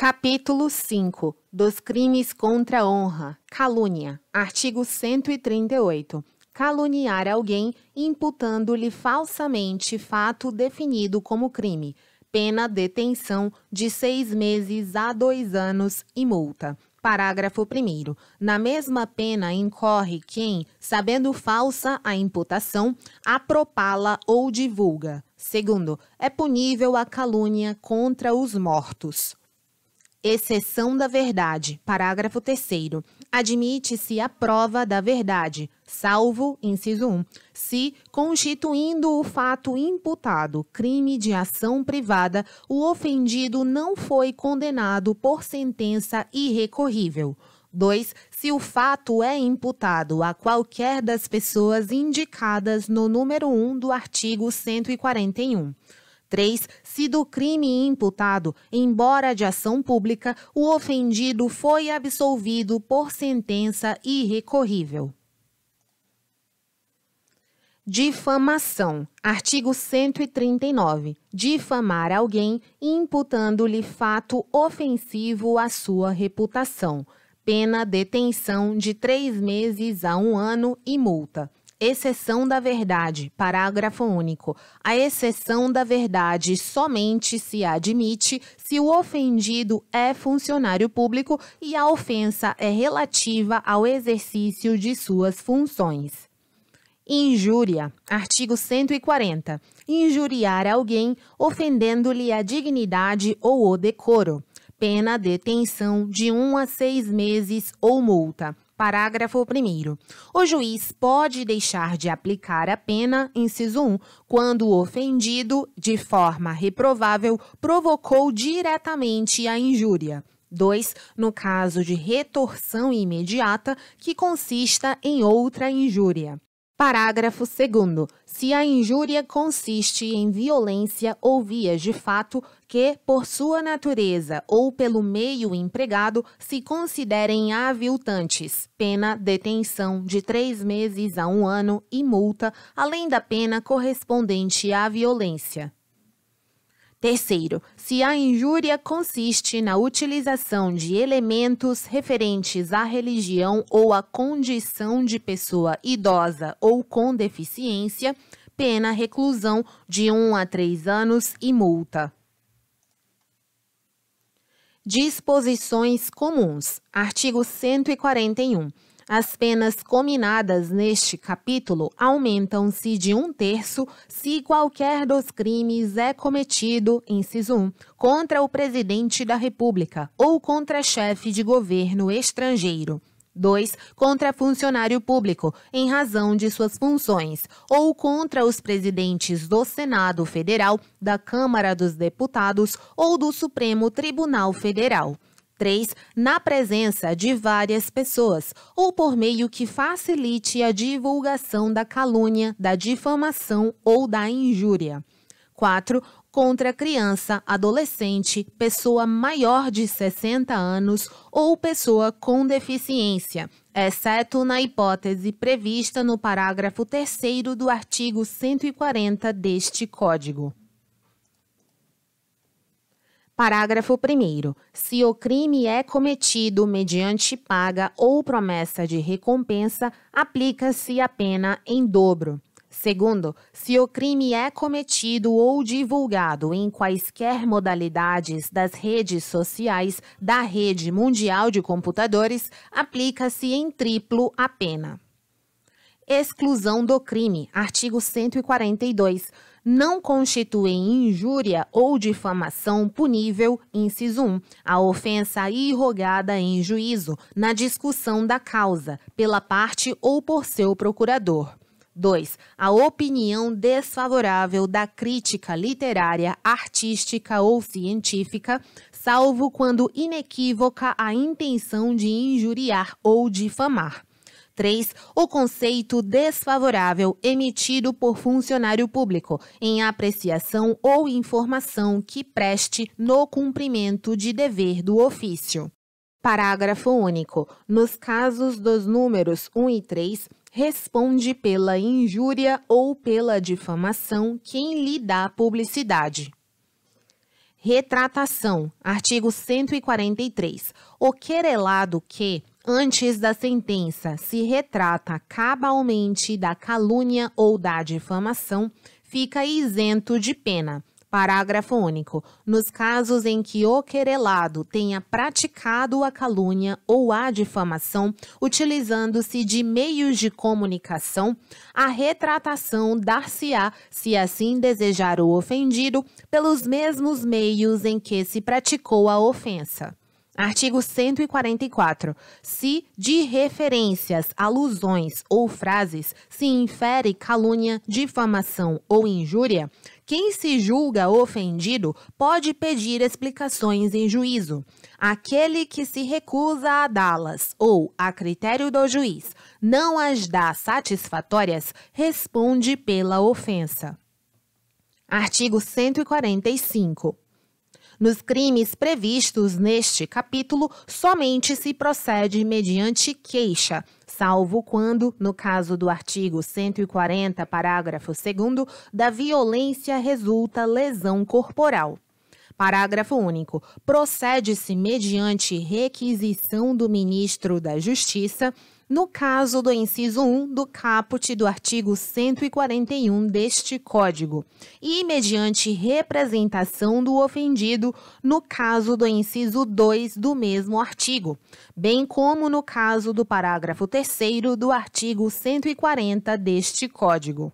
Capítulo 5 dos crimes contra a honra, calúnia. Artigo 138. Caluniar alguém imputando-lhe falsamente fato definido como crime. Pena detenção de seis meses a dois anos e multa. Parágrafo 1. Na mesma pena incorre quem, sabendo falsa a imputação, apropala ou divulga. Segundo, é punível a calúnia contra os mortos. Exceção da verdade. Parágrafo 3. Admite-se a prova da verdade, salvo, inciso 1, se, constituindo o fato imputado crime de ação privada, o ofendido não foi condenado por sentença irrecorrível. 2. Se o fato é imputado a qualquer das pessoas indicadas no número 1 do artigo 141. 3. Se do crime imputado, embora de ação pública, o ofendido foi absolvido por sentença irrecorrível. Difamação. Artigo 139. Difamar alguém imputando-lhe fato ofensivo à sua reputação. Pena detenção de três meses a um ano e multa. Exceção da verdade, parágrafo único. A exceção da verdade somente se admite se o ofendido é funcionário público e a ofensa é relativa ao exercício de suas funções. Injúria. Artigo 140. Injuriar alguém ofendendo-lhe a dignidade ou o decoro. Pena detenção de um a seis meses ou multa. Parágrafo 1. O juiz pode deixar de aplicar a pena, inciso 1, quando o ofendido, de forma reprovável, provocou diretamente a injúria. 2. No caso de retorção imediata, que consista em outra injúria. Parágrafo 2. Se a injúria consiste em violência ou vias de fato que, por sua natureza ou pelo meio empregado, se considerem aviltantes, pena detenção de três meses a um ano e multa, além da pena correspondente à violência. Terceiro, se a injúria consiste na utilização de elementos referentes à religião ou à condição de pessoa idosa ou com deficiência, pena reclusão de 1 um a 3 anos e multa. Disposições comuns. Artigo 141. As penas cominadas neste capítulo aumentam-se de um terço se qualquer dos crimes é cometido, inciso 1, contra o presidente da República ou contra chefe de governo estrangeiro. 2. Contra funcionário público, em razão de suas funções, ou contra os presidentes do Senado Federal, da Câmara dos Deputados ou do Supremo Tribunal Federal. 3 na presença de várias pessoas ou por meio que facilite a divulgação da calúnia, da difamação ou da injúria. 4. Contra criança, adolescente, pessoa maior de 60 anos ou pessoa com deficiência, exceto na hipótese prevista no parágrafo 3 do artigo 140 deste Código. Parágrafo 1. Se o crime é cometido mediante paga ou promessa de recompensa, aplica-se a pena em dobro. Segundo, se o crime é cometido ou divulgado em quaisquer modalidades das redes sociais da rede mundial de computadores, aplica-se em triplo a pena exclusão do crime, artigo 142, não constituem injúria ou difamação punível, inciso 1, a ofensa irrogada em juízo, na discussão da causa, pela parte ou por seu procurador. 2. A opinião desfavorável da crítica literária, artística ou científica, salvo quando inequívoca a intenção de injuriar ou difamar. 3 o conceito desfavorável emitido por funcionário público em apreciação ou informação que preste no cumprimento de dever do ofício. Parágrafo único. Nos casos dos números 1 e 3, responde pela injúria ou pela difamação quem lhe dá publicidade. Retratação. Artigo 143. O querelado que, antes da sentença, se retrata cabalmente da calúnia ou da difamação, fica isento de pena, Parágrafo único. Nos casos em que o querelado tenha praticado a calúnia ou a difamação, utilizando-se de meios de comunicação, a retratação dar-se-á, se assim desejar o ofendido, pelos mesmos meios em que se praticou a ofensa. Artigo 144. Se de referências, alusões ou frases se infere calúnia, difamação ou injúria, quem se julga ofendido pode pedir explicações em juízo. Aquele que se recusa a dá-las ou, a critério do juiz, não as dá satisfatórias, responde pela ofensa. Artigo 145. Nos crimes previstos neste capítulo, somente se procede mediante queixa, salvo quando, no caso do artigo 140, parágrafo 2, da violência resulta lesão corporal. Parágrafo único. Procede-se mediante requisição do ministro da Justiça no caso do inciso 1 do caput do artigo 141 deste Código, e mediante representação do ofendido no caso do inciso 2 do mesmo artigo, bem como no caso do parágrafo 3 do artigo 140 deste Código.